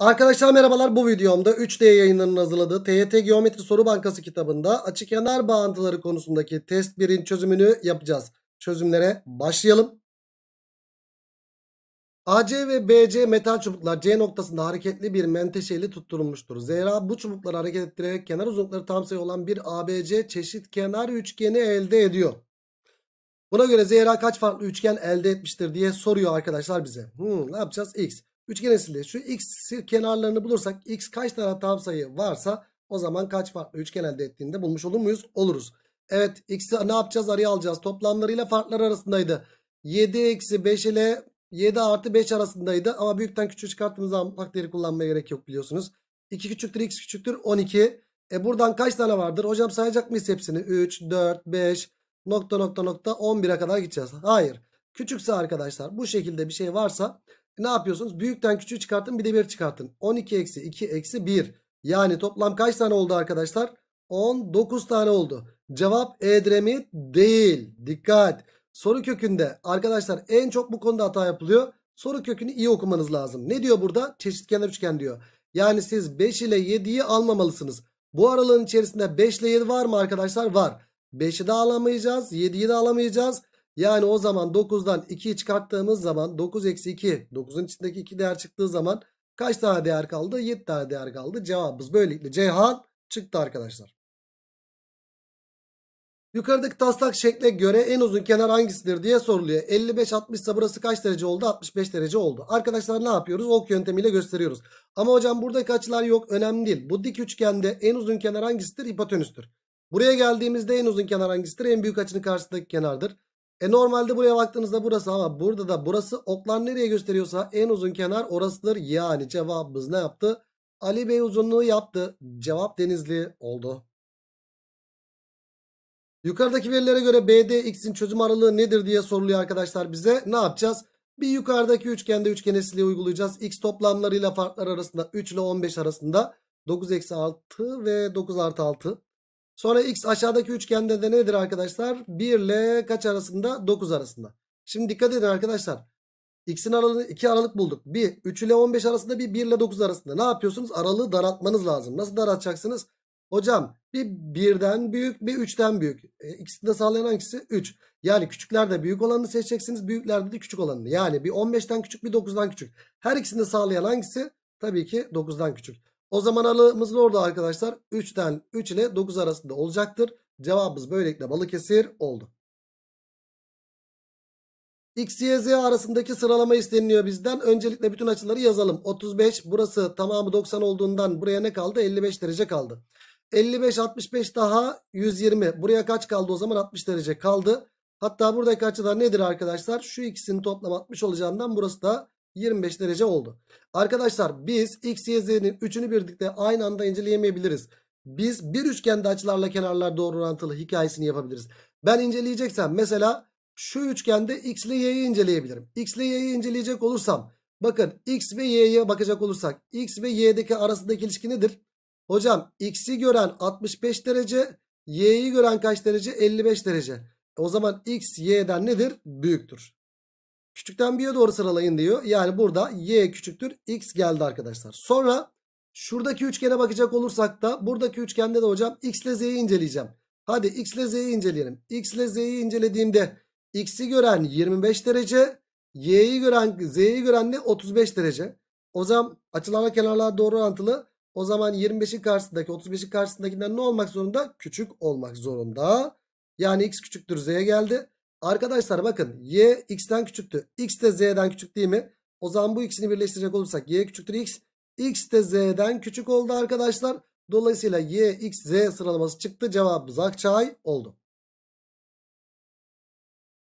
Arkadaşlar merhabalar bu videomda 3D yayınlarının hazırladığı TYT Geometri Soru Bankası kitabında açık kenar bağıntıları konusundaki test 1'in çözümünü yapacağız. Çözümlere başlayalım. AC ve BC metal çubuklar C noktasında hareketli bir menteşeyle tutturulmuştur. Zira bu çubukları hareket ettirerek kenar uzunlukları tam sayı olan bir ABC çeşit kenar üçgeni elde ediyor. Buna göre Zehra kaç farklı üçgen elde etmiştir diye soruyor arkadaşlar bize. Hmm, ne yapacağız? X. Üçgen esirli. Şu x kenarlarını bulursak x kaç tane tam sayı varsa o zaman kaç farklı üçgen elde ettiğinde bulmuş olur muyuz? Oluruz. Evet x'i ne yapacağız? Araya alacağız. Toplamlarıyla farklar arasındaydı. 7 eksi 5 ile 7 artı 5 arasındaydı. Ama büyükten küçüğü çıkarttığımız zaman hak değeri kullanmaya gerek yok biliyorsunuz. 2 küçüktür x küçüktür 12. E buradan kaç tane vardır? Hocam sayacak mıyız hepsini? 3, 4, 5 nokta nokta nokta 11'e kadar gideceğiz. Hayır. Küçükse arkadaşlar bu şekilde bir şey varsa ne yapıyorsunuz? Büyükten küçüğü çıkartın bir de bir çıkartın. 12 eksi 2 eksi 1. Yani toplam kaç tane oldu arkadaşlar? 19 tane oldu. Cevap Edremit Değil. Dikkat. Soru kökünde arkadaşlar en çok bu konuda hata yapılıyor. Soru kökünü iyi okumanız lazım. Ne diyor burada? Çeşitkenler üçgen diyor. Yani siz 5 ile 7'yi almamalısınız. Bu aralığın içerisinde 5 ile 7 var mı arkadaşlar? Var. 5'i de alamayacağız. 7'yi de alamayacağız. Yani o zaman 9'dan 2'yi çıkarttığımız zaman 9 eksi 2 9'un içindeki 2 değer çıktığı zaman kaç tane değer kaldı? 7 tane değer kaldı. Cevabımız böylelikle Ceyhan çıktı arkadaşlar. Yukarıdaki taslak şekle göre en uzun kenar hangisidir diye soruluyor. 55 60 ise burası kaç derece oldu? 65 derece oldu. Arkadaşlar ne yapıyoruz? Ok yöntemiyle gösteriyoruz. Ama hocam buradaki açılar yok. Önemli değil. Bu dik üçgende en uzun kenar hangisidir? Hipotenüstür. Buraya geldiğimizde en uzun kenar hangisidir? En büyük açının karşısındaki kenardır. E normalde buraya baktığınızda burası ama burada da burası oklar nereye gösteriyorsa en uzun kenar orasıdır. Yani cevabımız ne yaptı? Ali Bey uzunluğu yaptı. Cevap denizli oldu. Yukarıdaki verilere göre BD x'in çözüm aralığı nedir diye soruluyor arkadaşlar bize. Ne yapacağız? Bir yukarıdaki üçgende üçgen eşitliği uygulayacağız. X toplamlarıyla farklar arasında 3 ile 15 arasında 9 eksi 6 ve 9 artı 6. Sonra x aşağıdaki üçgende de nedir arkadaşlar? 1 ile kaç arasında? 9 arasında. Şimdi dikkat edin arkadaşlar. X'in aralığını 2 aralık bulduk. 1, 3 ile 15 arasında bir 1 ile 9 arasında. Ne yapıyorsunuz? Aralığı daraltmanız lazım. Nasıl daraltacaksınız? Hocam bir 1'den büyük bir 3'ten büyük. E, ikisini de sağlayan hangisi? 3. Yani küçüklerde büyük olanını seçeceksiniz. Büyüklerde de küçük olanını. Yani bir 15'ten küçük bir 9'dan küçük. Her ikisini de sağlayan hangisi? Tabii ki 9'dan küçük. O zaman aralığımız ne orada arkadaşlar? 3'ten 3 ile 9 arasında olacaktır. Cevabımız böylelikle Balıkesir oldu. X, Y, Z arasındaki sıralama isteniliyor bizden. Öncelikle bütün açıları yazalım. 35 burası tamamı 90 olduğundan buraya ne kaldı? 55 derece kaldı. 55, 65 daha 120. Buraya kaç kaldı o zaman? 60 derece kaldı. Hatta buradaki açılar nedir arkadaşlar? Şu ikisini toplam 60 olacağından burası da 25 derece oldu. Arkadaşlar biz x, y, z'nin üçünü birlikte aynı anda inceleyemeyebiliriz. Biz bir üçgende açılarla kenarlar doğru orantılı hikayesini yapabiliriz. Ben inceleyeceksem mesela şu üçgende x ile y'yi inceleyebilirim. x ile y'yi inceleyecek olursam bakın x ve y'ye bakacak olursak x ve y'deki arasındaki ilişki nedir? Hocam x'i gören 65 derece y'yi gören kaç derece? 55 derece. O zaman x y'den nedir? Büyüktür. Küçükten 1'e doğru sıralayın diyor. Yani burada y küçüktür x geldi arkadaşlar. Sonra şuradaki üçgene bakacak olursak da buradaki üçgende de hocam x ile z'yi inceleyeceğim. Hadi x ile z'yi inceleyelim. x ile z'yi incelediğimde x'i gören 25 derece, y'yi gören z'yi gören de 35 derece. O zaman açılan kenarlar doğru orantılı. O zaman 25'in karşısındaki 35'in karşısındakinden ne olmak zorunda? Küçük olmak zorunda. Yani x küçüktür z'ye geldi. Arkadaşlar bakın y x'ten küçüktü. X de z'den küçük değil mi? O zaman bu ikisini birleştirecek olursak y küçüktür x. X de z'den küçük oldu arkadaşlar. Dolayısıyla y x z sıralaması çıktı. Cevabımız Akçay oldu.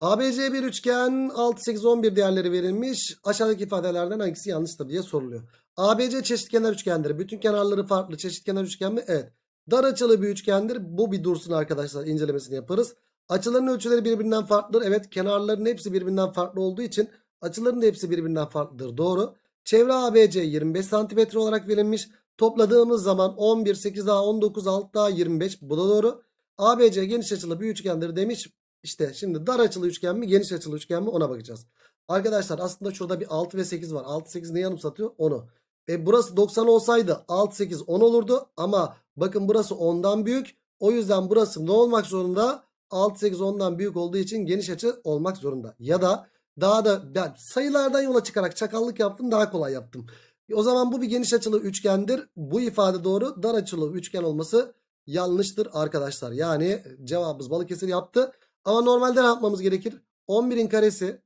ABC bir üçgen 6 8 11 değerleri verilmiş. Aşağıdaki ifadelerden hangisi yanlıştır diye soruluyor. ABC çeşit kenar üçgendir. Bütün kenarları farklı çeşit kenar üçgen mi? Evet. Dar açılı bir üçgendir. Bu bir dursun arkadaşlar incelemesini yaparız. Açıların ölçüleri birbirinden farklıdır. Evet kenarların hepsi birbirinden farklı olduğu için açıların da hepsi birbirinden farklıdır. Doğru. Çevre ABC 25 cm olarak verilmiş. Topladığımız zaman 11, 8A, 19, 6A, 25 bu da doğru. ABC geniş açılı bir üçgendir demiş. İşte şimdi dar açılı üçgen mi geniş açılı üçgen mi ona bakacağız. Arkadaşlar aslında şurada bir 6 ve 8 var. 6, 8 ne yanımsatıyor? 10'u. E burası 90 olsaydı 6, 8, 10 olurdu. Ama bakın burası 10'dan büyük. O yüzden burası ne olmak zorunda? 6 8 10'dan büyük olduğu için geniş açı olmak zorunda. Ya da daha da ben sayılardan yola çıkarak çakallık yaptım daha kolay yaptım. O zaman bu bir geniş açılı üçgendir. Bu ifade doğru. Dar açılı üçgen olması yanlıştır arkadaşlar. Yani cevabımız Balıkesir yaptı. Ama normalde ne yapmamız gerekir? 11'in karesi.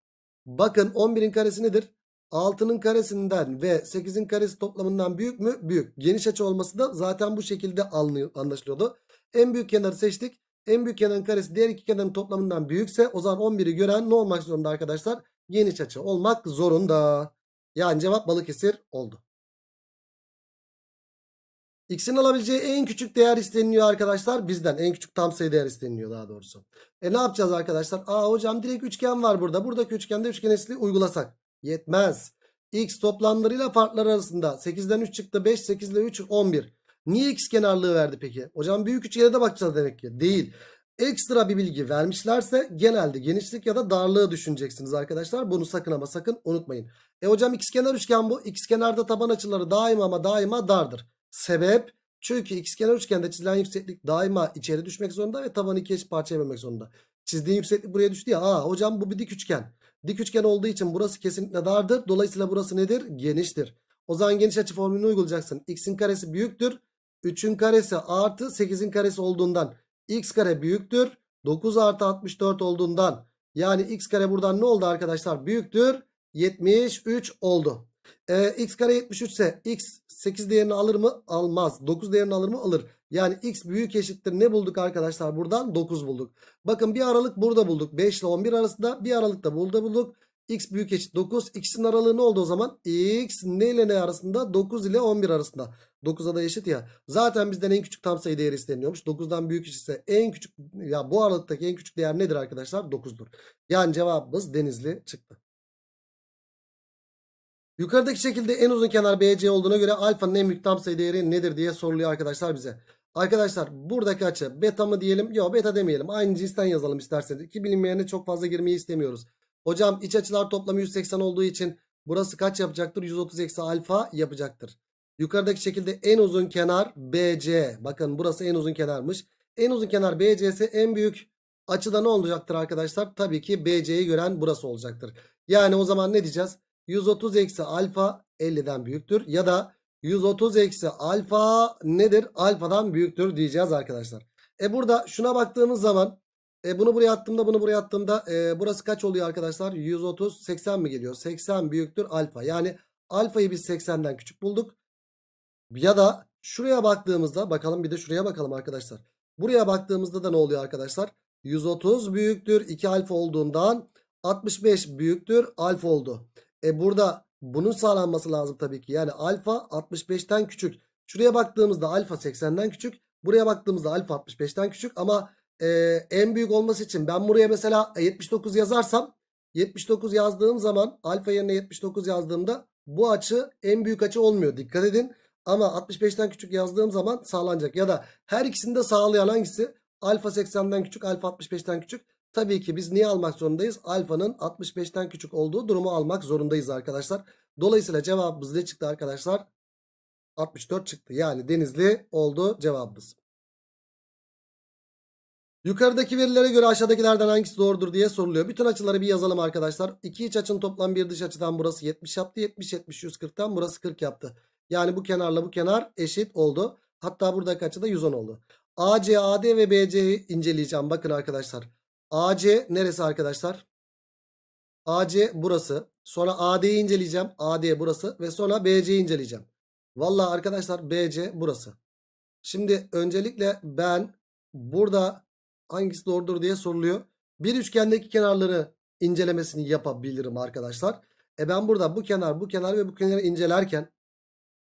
Bakın 11'in karesi nedir? 6'nın karesinden ve 8'in karesi toplamından büyük mü? Büyük. Geniş açı olması da zaten bu şekilde anlaşılıyordu. En büyük kenarı seçtik. En büyük kenarın karesi diğer iki kenarın toplamından büyükse o zaman 11'i gören ne olmak zorunda arkadaşlar? Geniş açı olmak zorunda. Yani cevap Balıkesir oldu. X'in alabileceği en küçük değer isteniliyor arkadaşlar. Bizden en küçük tam sayı değer isteniliyor daha doğrusu. E ne yapacağız arkadaşlar? Aa hocam direkt üçgen var burada. Buradaki üçgende üçgen eşitliği uygulasak. Yetmez. X toplamlarıyla farklar arasında 8'den 3 çıktı 5, 8 ile 3 11. Niye x kenarlığı verdi peki? Hocam büyük üçgene de bakacağız demek ki. Değil. Ekstra bir bilgi vermişlerse genelde genişlik ya da darlığı düşüneceksiniz arkadaşlar. Bunu sakın ama sakın unutmayın. E hocam x kenar üçgen bu. X kenarda taban açıları daima ama daima dardır. Sebep? Çünkü x kenar üçgende çizilen yükseklik daima içeri düşmek zorunda ve tabanı iki eşit parçaya bölmek zorunda. Çizdiğin yükseklik buraya düştü ya. Aa hocam bu bir dik üçgen. Dik üçgen olduğu için burası kesinlikle dardır. Dolayısıyla burası nedir? Geniştir. O zaman geniş açı formülünü uygulayacaksın. X'in karesi büyüktür. 3'ün karesi artı 8'in karesi olduğundan x kare büyüktür. 9 artı 64 olduğundan yani x kare buradan ne oldu arkadaşlar? Büyüktür. 73 oldu. Ee, x kare 73 ise x 8 değerini alır mı? Almaz. 9 değerini alır mı? Alır. Yani x büyük eşittir. Ne bulduk arkadaşlar? Buradan 9 bulduk. Bakın bir aralık burada bulduk. 5 ile 11 arasında bir aralık da burada bulduk. x büyük eşit 9. X'in aralığı ne oldu o zaman? x ne ile ne arasında? 9 ile 11 arasında. 9'a da eşit ya. Zaten bizden en küçük tam sayı değeri isteniyormuş. 9'dan büyük ise en küçük ya bu aralıktaki en küçük değer nedir arkadaşlar? 9'dur. Yani cevabımız Denizli çıktı. Yukarıdaki şekilde en uzun kenar BC olduğuna göre alfanın en büyük tam sayı değeri nedir diye soruluyor arkadaşlar bize. Arkadaşlar buradaki açı beta mı diyelim? Yok beta demeyelim. Aynı cinsten yazalım isterseniz. İki bilinmeyene çok fazla girmeyi istemiyoruz. Hocam iç açılar toplamı 180 olduğu için burası kaç yapacaktır? 130 eksi alfa yapacaktır. Yukarıdaki şekilde en uzun kenar BC. Bakın burası en uzun kenarmış. En uzun kenar BC'si en büyük açıda ne olacaktır arkadaşlar? Tabii ki BC'yi gören burası olacaktır. Yani o zaman ne diyeceğiz? 130 eksi alfa 50'den büyüktür. Ya da 130 eksi alfa nedir? Alfadan büyüktür diyeceğiz arkadaşlar. E burada şuna baktığımız zaman e bunu buraya attığımda bunu buraya attığımda e burası kaç oluyor arkadaşlar? 130 80 mi geliyor? 80 büyüktür alfa. Yani alfayı biz 80'den küçük bulduk. Ya da şuraya baktığımızda bakalım bir de şuraya bakalım arkadaşlar. Buraya baktığımızda da ne oluyor arkadaşlar? 130 büyüktür 2 alfa olduğundan 65 büyüktür alfa oldu. E burada bunun sağlanması lazım tabii ki. Yani alfa 65'ten küçük. Şuraya baktığımızda alfa 80'den küçük. Buraya baktığımızda alfa 65'ten küçük ama e, en büyük olması için ben buraya mesela 79 yazarsam 79 yazdığım zaman alfa yerine 79 yazdığımda bu açı en büyük açı olmuyor. Dikkat edin ama 65'ten küçük yazdığım zaman sağlanacak. Ya da her ikisini de sağlayan hangisi? Alfa 80'den küçük, alfa 65'ten küçük. Tabii ki biz niye almak zorundayız? Alfanın 65'ten küçük olduğu durumu almak zorundayız arkadaşlar. Dolayısıyla cevabımız ne çıktı arkadaşlar? 64 çıktı. Yani denizli oldu cevabımız. Yukarıdaki verilere göre aşağıdakilerden hangisi doğrudur diye soruluyor. Bütün açıları bir yazalım arkadaşlar. İki iç açın toplam bir dış açıdan burası 70 yaptı. 70 70 140'tan burası 40 yaptı. Yani bu kenarla bu kenar eşit oldu. Hatta buradaki açı da 110 oldu. AC, AD ve BC'yi inceleyeceğim. Bakın arkadaşlar. AC neresi arkadaşlar? AC burası. Sonra AD'yi inceleyeceğim. AD burası. Ve sonra BC'yi inceleyeceğim. Valla arkadaşlar BC burası. Şimdi öncelikle ben burada hangisi doğrudur diye soruluyor. Bir üçgendeki kenarları incelemesini yapabilirim arkadaşlar. E ben burada bu kenar, bu kenar ve bu kenarı incelerken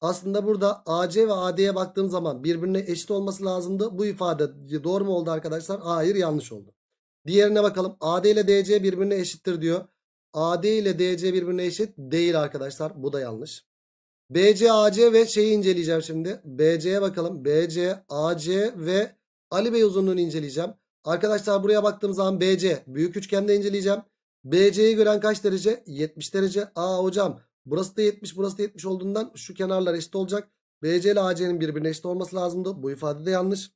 aslında burada AC ve AD'ye baktığım zaman birbirine eşit olması lazımdı. Bu ifade doğru mu oldu arkadaşlar? Hayır yanlış oldu. Diğerine bakalım. AD ile DC birbirine eşittir diyor. AD ile DC birbirine eşit değil arkadaşlar. Bu da yanlış. BC, AC ve şeyi inceleyeceğim şimdi. BC'ye bakalım. BC, AC ve Ali Bey uzunluğunu inceleyeceğim. Arkadaşlar buraya baktığım zaman BC büyük üçgende inceleyeceğim. BC'yi gören kaç derece? 70 derece. Aa hocam Burası da 70 burası da 70 olduğundan şu kenarlar eşit olacak. BC ile AC'nin birbirine eşit olması lazımdı. Bu ifade de yanlış.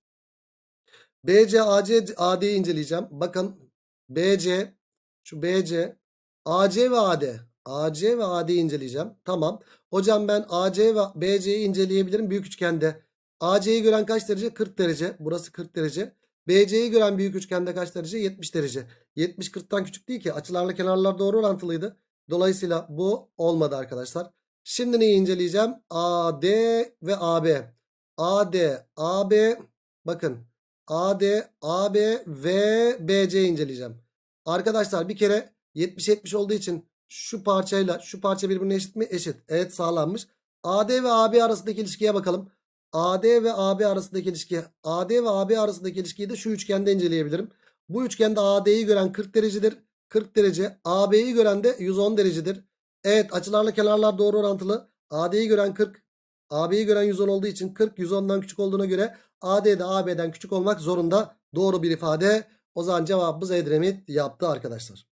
BC AC AD'yi inceleyeceğim. Bakın BC şu BC AC ve AD. AC ve AD'yi inceleyeceğim. Tamam. Hocam ben AC ve BC'yi inceleyebilirim büyük üçgende. AC'yi gören kaç derece? 40 derece. Burası 40 derece. BC'yi gören büyük üçgende kaç derece? 70 derece. 70 40'tan küçük değil ki. Açılarla kenarlar doğru orantılıydı. Dolayısıyla bu olmadı arkadaşlar. Şimdi neyi inceleyeceğim? AD ve AB. AD, AB bakın. AD, AB ve BC inceleyeceğim. Arkadaşlar bir kere 70-70 olduğu için şu parçayla şu parça birbirine eşit mi? Eşit. Evet sağlanmış. AD ve AB arasındaki ilişkiye bakalım. AD ve AB arasındaki ilişki. AD ve AB arasındaki ilişkiyi de şu üçgende inceleyebilirim. Bu üçgende AD'yi gören 40 derecedir. 40 derece. AB'yi gören de 110 derecedir. Evet açılarla kenarlar doğru orantılı. AD'yi gören 40. AB'yi gören 110 olduğu için 40 110'dan küçük olduğuna göre AD de AB'den küçük olmak zorunda. Doğru bir ifade. O zaman cevabımız Edremit yaptı arkadaşlar.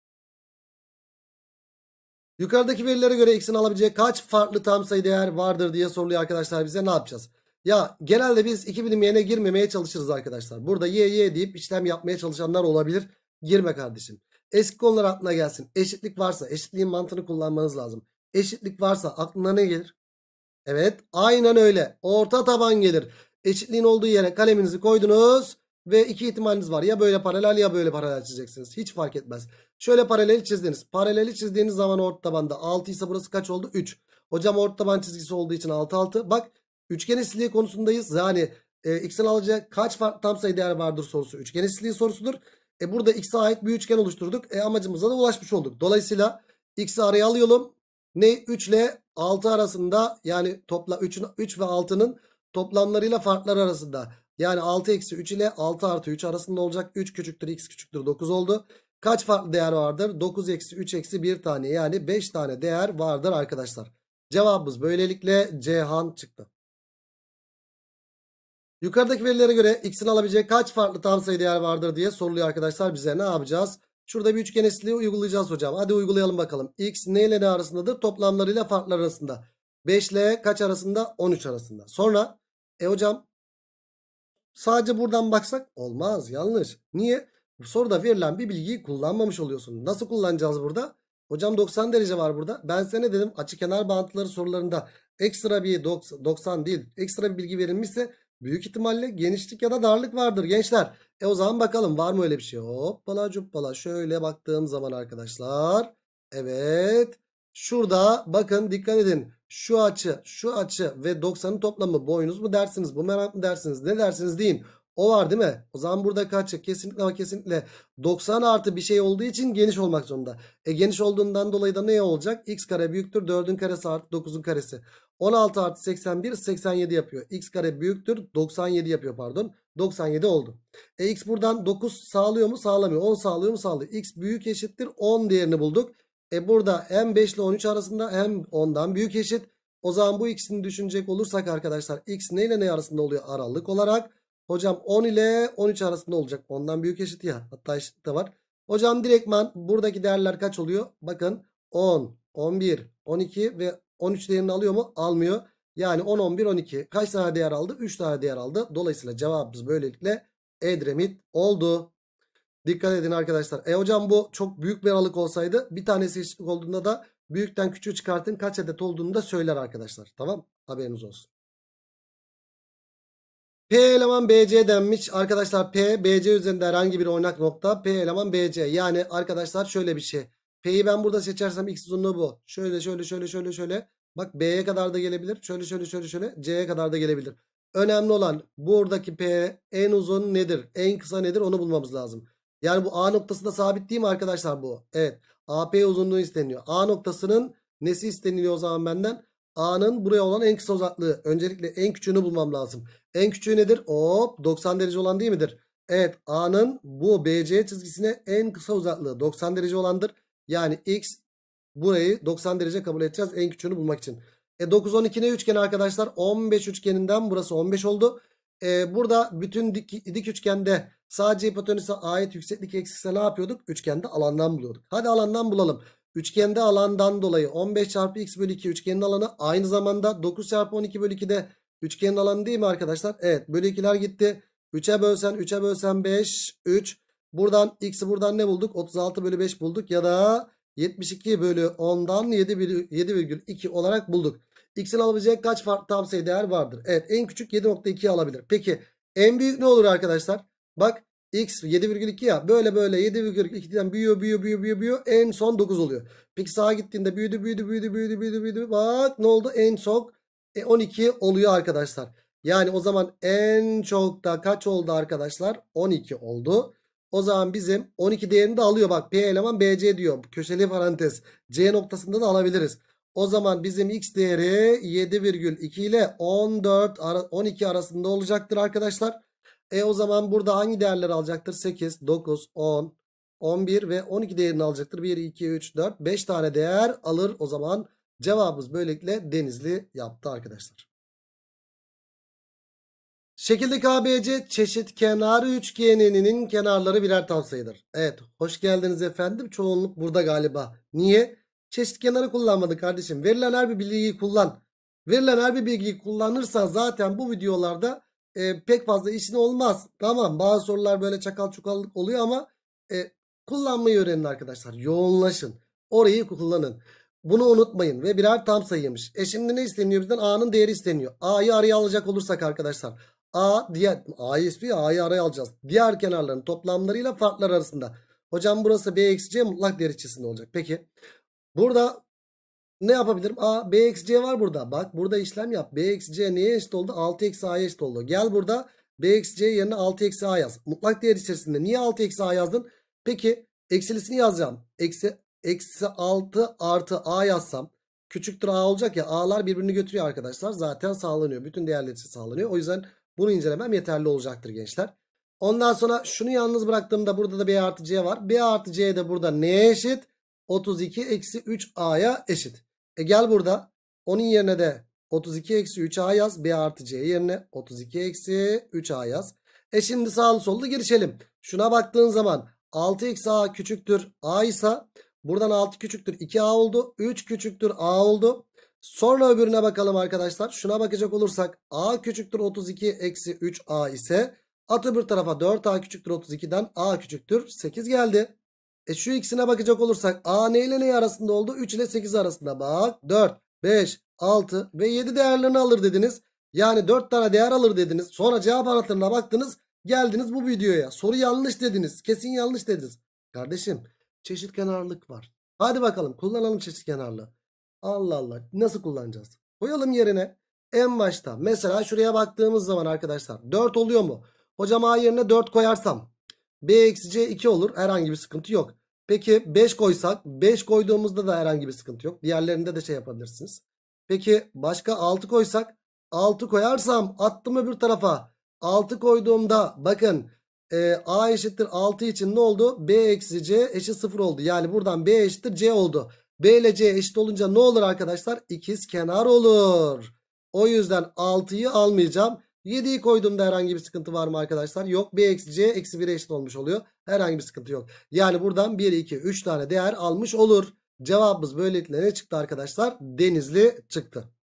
Yukarıdaki verilere göre x'in alabileceği kaç farklı tam sayı değer vardır diye soruluyor arkadaşlar bize ne yapacağız? Ya genelde biz 2 bilim y'ne girmemeye çalışırız arkadaşlar. Burada y y deyip işlem yapmaya çalışanlar olabilir. Girme kardeşim. Eski konular aklına gelsin. Eşitlik varsa eşitliğin mantığını kullanmanız lazım. Eşitlik varsa aklına ne gelir? Evet aynen öyle. Orta taban gelir. Eşitliğin olduğu yere kaleminizi koydunuz. Ve iki ihtimaliniz var. Ya böyle paralel ya böyle paralel çizeceksiniz. Hiç fark etmez. Şöyle paraleli çizdiniz. Paraleli çizdiğiniz zaman orta tabanda 6 ise burası kaç oldu? 3. Hocam orta taban çizgisi olduğu için 6 6. Bak üçgen eşitliği konusundayız. Yani e, x'in alacağı kaç tam sayı değer vardır sorusu üçgen eşitliği sorusudur. E burada x'e ait bir üçgen oluşturduk. E amacımıza da ulaşmış olduk. Dolayısıyla x'i araya alıyorum. Ne 3 ile 6 arasında yani topla 3, 3 ve 6'nın toplamlarıyla farklar arasında. Yani 6 eksi 3 ile 6 artı 3 arasında olacak. 3 küçüktür x küçüktür 9 oldu. Kaç farklı değer vardır? 9 eksi 3 eksi 1 tane yani 5 tane değer vardır arkadaşlar. Cevabımız böylelikle Cihan çıktı. Yukarıdaki verilere göre x'in alabileceği kaç farklı tam sayı değer vardır diye soruluyor arkadaşlar bize. Ne yapacağız? Şurada bir üçgen eşitliği uygulayacağız hocam. Hadi uygulayalım bakalım. x ne ile ne arasındadır? Toplamlarıyla farklar arasında. 5 ile kaç arasında? 13 arasında. Sonra e hocam sadece buradan baksak olmaz. Yanlış. Niye? Bu soruda verilen bir bilgiyi kullanmamış oluyorsun. Nasıl kullanacağız burada? Hocam 90 derece var burada. Ben size ne dedim? Açı kenar bağıntıları sorularında ekstra bir 90, 90 değil ekstra bir bilgi verilmişse Büyük ihtimalle genişlik ya da darlık vardır gençler. E o zaman bakalım var mı öyle bir şey? Hoppala cuppala şöyle baktığım zaman arkadaşlar. Evet. Şurada bakın dikkat edin. Şu açı, şu açı ve 90'ın toplamı boyunuz mu dersiniz, bu merak mı dersiniz, ne dersiniz deyin. O var değil mi? O zaman burada kaçacak? Kesinlikle ama kesinlikle 90 artı bir şey olduğu için geniş olmak zorunda. E geniş olduğundan dolayı da ne olacak? X kare büyüktür 4'ün karesi artı 9'un karesi. 16 artı 81 87 yapıyor. X kare büyüktür 97 yapıyor pardon. 97 oldu. E x buradan 9 sağlıyor mu? Sağlamıyor. 10 sağlıyor mu? Sağlıyor. X büyük eşittir 10 değerini bulduk. E burada hem 5 ile 13 arasında hem 10'dan büyük eşit. O zaman bu x'ini düşünecek olursak arkadaşlar x ne ile ne arasında oluyor? Aralık olarak. Hocam 10 ile 13 arasında olacak. Ondan büyük eşit ya. Hatta eşit de var. Hocam direktman buradaki değerler kaç oluyor? Bakın 10, 11, 12 ve 13 değerini alıyor mu? Almıyor. Yani 10, 11, 12. Kaç tane değer aldı? 3 tane değer aldı. Dolayısıyla cevabımız böylelikle Edremit oldu. Dikkat edin arkadaşlar. E hocam bu çok büyük bir aralık olsaydı bir tanesi eşit olduğunda da büyükten küçüğü çıkartın kaç adet olduğunu da söyler arkadaşlar. Tamam haberiniz olsun. P eleman BC denmiş. Arkadaşlar P BC üzerinde herhangi bir oynak nokta. P eleman BC. Yani arkadaşlar şöyle bir şey. P'yi ben burada seçersem x uzunluğu bu. Şöyle şöyle şöyle şöyle şöyle. Bak B'ye kadar da gelebilir. Şöyle şöyle şöyle şöyle. C'ye kadar da gelebilir. Önemli olan buradaki P en uzun nedir? En kısa nedir? Onu bulmamız lazım. Yani bu A noktası da sabit değil mi arkadaşlar bu? Evet. AP uzunluğu isteniyor. A noktasının nesi isteniliyor o zaman benden? A'nın buraya olan en kısa uzaklığı. Öncelikle en küçüğünü bulmam lazım. En küçüğü nedir? Hop 90 derece olan değil midir? Evet A'nın bu BC çizgisine en kısa uzaklığı 90 derece olandır. Yani X burayı 90 derece kabul edeceğiz en küçüğünü bulmak için. E 9 12 ne üçgeni arkadaşlar? 15 üçgeninden burası 15 oldu. E, burada bütün dik, dik üçgende sadece hipotenüse ait yükseklik eksikse ne yapıyorduk? Üçgende alandan buluyorduk. Hadi alandan bulalım. Üçgende alandan dolayı 15 çarpı x bölü 2 üçgenin alanı aynı zamanda 9 çarpı 12 bölü 2 de üçgenin alanı değil mi arkadaşlar? Evet bölü 2'ler gitti. 3'e bölsen 3'e bölsen 5 3. Buradan x'i buradan ne bulduk? 36 bölü 5 bulduk ya da 72 bölü 10'dan 7,2 olarak bulduk. X'in alabileceği kaç farklı tam sayı değer vardır? Evet en küçük 7.2 alabilir. Peki en büyük ne olur arkadaşlar? Bak X 7,2 ya böyle böyle 7,2'den büyüyor büyüyor büyüyor büyüyor büyüyor en son 9 oluyor. Peki sağa gittiğinde büyüdü büyüdü büyüdü büyüdü büyüdü büyüdü bak ne oldu en çok e, 12 oluyor arkadaşlar. Yani o zaman en çok da kaç oldu arkadaşlar 12 oldu. O zaman bizim 12 değerini de alıyor bak P eleman BC diyor köşeli parantez C noktasında da alabiliriz. O zaman bizim x değeri 7,2 ile 14 12 arasında olacaktır arkadaşlar. E o zaman burada hangi değerleri alacaktır? 8, 9, 10, 11 ve 12 değerini alacaktır. 1, 2, 3, 4, 5 tane değer alır. O zaman cevabımız böylelikle denizli yaptı arkadaşlar. Şekildeki ABC çeşit kenarı üçgeninin kenarları birer tam sayıdır. Evet hoş geldiniz efendim. Çoğunluk burada galiba. Niye? Çeşit kenarı kullanmadı kardeşim. Verilen her bir bilgiyi kullan. Verilen her bir bilgiyi kullanırsan zaten bu videolarda e, pek fazla işin olmaz. Tamam bazı sorular böyle çakal çukallık oluyor ama e, kullanmayı öğrenin arkadaşlar. Yoğunlaşın. Orayı kullanın. Bunu unutmayın ve birer tam sayıymış. E şimdi ne isteniyor bizden? A'nın değeri isteniyor. A'yı araya alacak olursak arkadaşlar. A diğer A'yı istiyor A'yı araya alacağız. Diğer kenarların toplamlarıyla farklar arasında. Hocam burası B C mutlak değer içerisinde olacak. Peki burada ne yapabilirim? A, B eksi C var burada. Bak burada işlem yap. B eksi C neye eşit oldu? 6 eksi A'ya eşit oldu. Gel burada B eksi C yerine 6 eksi A yaz. Mutlak değer içerisinde niye 6 eksi A yazdın? Peki eksilisini yazacağım. Eksi, eksi 6 artı A yazsam küçüktür A olacak ya. A'lar birbirini götürüyor arkadaşlar. Zaten sağlanıyor. Bütün değerler için sağlanıyor. O yüzden bunu incelemem yeterli olacaktır gençler. Ondan sonra şunu yalnız bıraktığımda burada da B artı C var. B artı C de burada neye eşit? 32 eksi 3A'ya eşit. E gel burada. Onun yerine de 32 eksi 3a yaz. B artı c yerine 32 eksi 3a yaz. E şimdi sağlı sollu girişelim. Şuna baktığın zaman 6 eksi a küçüktür a ise buradan 6 küçüktür 2a oldu. 3 küçüktür a oldu. Sonra öbürüne bakalım arkadaşlar. Şuna bakacak olursak a küçüktür 32 eksi 3a ise at öbür tarafa 4a küçüktür 32'den a küçüktür 8 geldi. E şu ikisine bakacak olursak A neyle ne arasında oldu? 3 ile 8 arasında bak. 4, 5, 6 ve 7 değerlerini alır dediniz. Yani 4 tane değer alır dediniz. Sonra cevap anahtarına baktınız. Geldiniz bu videoya. Soru yanlış dediniz. Kesin yanlış dediniz. Kardeşim çeşit kenarlık var. Hadi bakalım kullanalım çeşit kenarlığı. Allah Allah nasıl kullanacağız? Koyalım yerine en başta. Mesela şuraya baktığımız zaman arkadaşlar 4 oluyor mu? Hocam A yerine 4 koyarsam B eksi C 2 olur. Herhangi bir sıkıntı yok. Peki 5 koysak 5 koyduğumuzda da herhangi bir sıkıntı yok. Diğerlerinde de şey yapabilirsiniz. Peki başka 6 koysak 6 koyarsam attım öbür tarafa. 6 koyduğumda bakın e, A eşittir 6 için ne oldu? B eksi C eşit 0 oldu. Yani buradan B eşittir C oldu. B ile C eşit olunca ne olur arkadaşlar? İkiz kenar olur. O yüzden 6'yı almayacağım. 7'yi koyduğumda herhangi bir sıkıntı var mı arkadaşlar? Yok. B eksi C eksi 1'e eşit olmuş oluyor. Herhangi bir sıkıntı yok. Yani buradan 1, 2, 3 tane değer almış olur. Cevabımız böylelikle ne çıktı arkadaşlar? Denizli çıktı.